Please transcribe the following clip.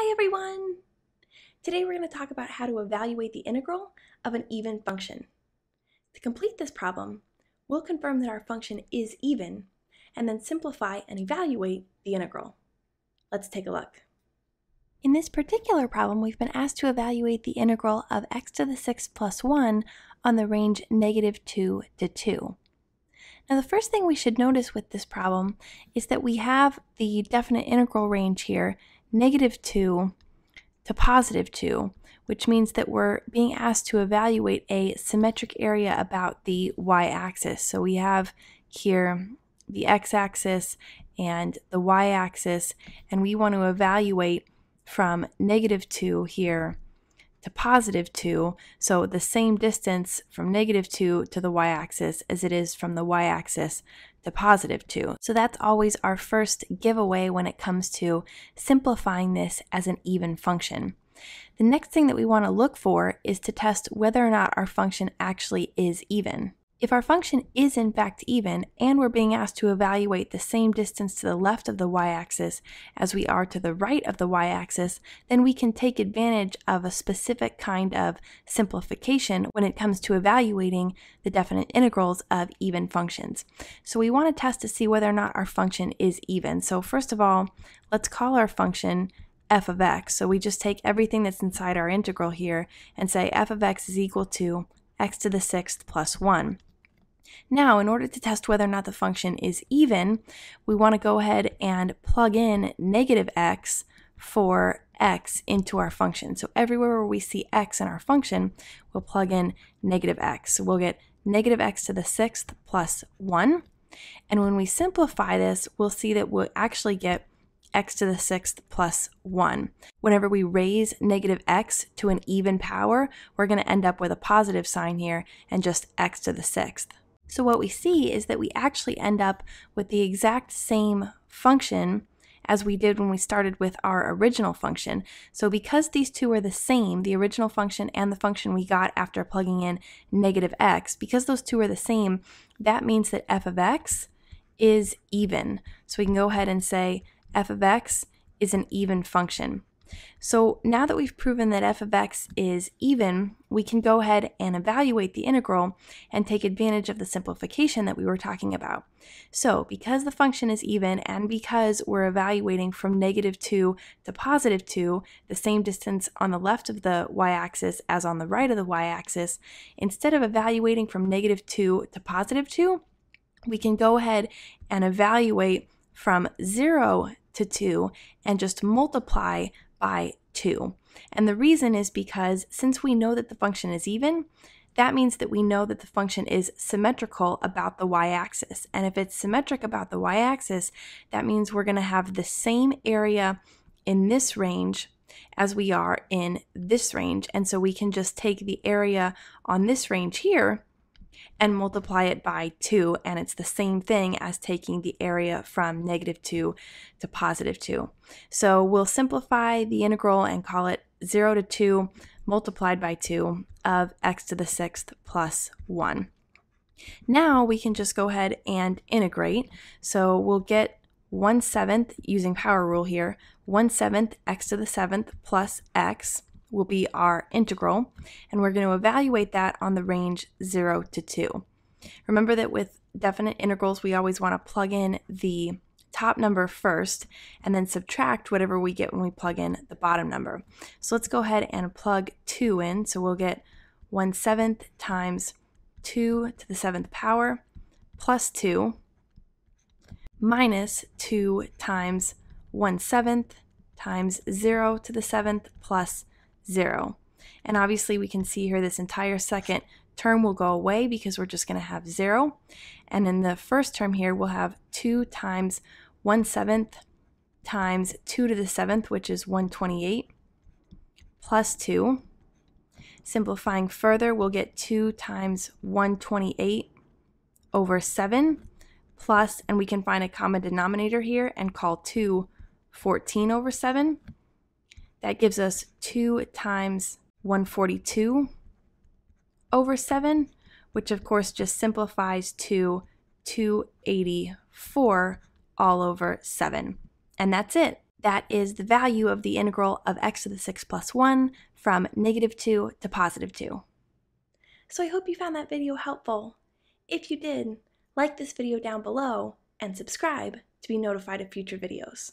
Hi everyone! Today we're going to talk about how to evaluate the integral of an even function. To complete this problem, we'll confirm that our function is even and then simplify and evaluate the integral. Let's take a look. In this particular problem, we've been asked to evaluate the integral of x to the 6 plus 1 on the range negative 2 to 2. Now the first thing we should notice with this problem is that we have the definite integral range here negative 2 to positive 2, which means that we're being asked to evaluate a symmetric area about the y-axis. So we have here the x-axis and the y-axis, and we want to evaluate from negative 2 here to positive 2, so the same distance from negative 2 to the y-axis as it is from the y-axis the positive to. So that's always our first giveaway when it comes to simplifying this as an even function. The next thing that we want to look for is to test whether or not our function actually is even. If our function is in fact even, and we're being asked to evaluate the same distance to the left of the y-axis as we are to the right of the y-axis, then we can take advantage of a specific kind of simplification when it comes to evaluating the definite integrals of even functions. So we want to test to see whether or not our function is even. So first of all, let's call our function f of x. So we just take everything that's inside our integral here and say f of x is equal to x to the sixth plus 1. Now, in order to test whether or not the function is even, we want to go ahead and plug in negative x for x into our function. So everywhere where we see x in our function, we'll plug in negative x. So we'll get negative x to the sixth plus 1. And when we simplify this, we'll see that we'll actually get x to the sixth plus 1. Whenever we raise negative x to an even power, we're going to end up with a positive sign here and just x to the sixth. So what we see is that we actually end up with the exact same function as we did when we started with our original function. So because these two are the same, the original function and the function we got after plugging in negative x, because those two are the same, that means that f of x is even. So we can go ahead and say f of x is an even function. So now that we've proven that f of x is even, we can go ahead and evaluate the integral and take advantage of the simplification that we were talking about. So because the function is even and because we're evaluating from negative 2 to positive 2, the same distance on the left of the y-axis as on the right of the y-axis, instead of evaluating from negative 2 to positive 2, we can go ahead and evaluate from 0 to 2 and just multiply by 2. And the reason is because since we know that the function is even, that means that we know that the function is symmetrical about the y-axis. And if it's symmetric about the y-axis, that means we're going to have the same area in this range as we are in this range. And so we can just take the area on this range here and multiply it by 2, and it's the same thing as taking the area from negative 2 to positive 2. So we'll simplify the integral and call it 0 to 2 multiplied by 2 of x to the 6th plus 1. Now we can just go ahead and integrate. So we'll get 1 7th using power rule here, 1 7th x to the 7th plus x will be our integral, and we're going to evaluate that on the range 0 to 2. Remember that with definite integrals, we always want to plug in the top number first and then subtract whatever we get when we plug in the bottom number. So let's go ahead and plug 2 in. So we'll get 1 7th times 2 to the 7th power plus 2 minus 2 times 1 7th times 0 to the 7th plus 0. And obviously we can see here this entire second term will go away because we're just going to have 0. And in the first term here, we'll have 2 times 1 seventh times 2 to the 7th, which is 128, plus 2. Simplifying further, we'll get 2 times 128 over 7 plus, and we can find a common denominator here and call 2 14 over 7. That gives us 2 times 142 over 7, which of course just simplifies to 284 all over 7. And that's it. That is the value of the integral of x to the 6 plus 1 from negative 2 to positive 2. So I hope you found that video helpful. If you did, like this video down below and subscribe to be notified of future videos.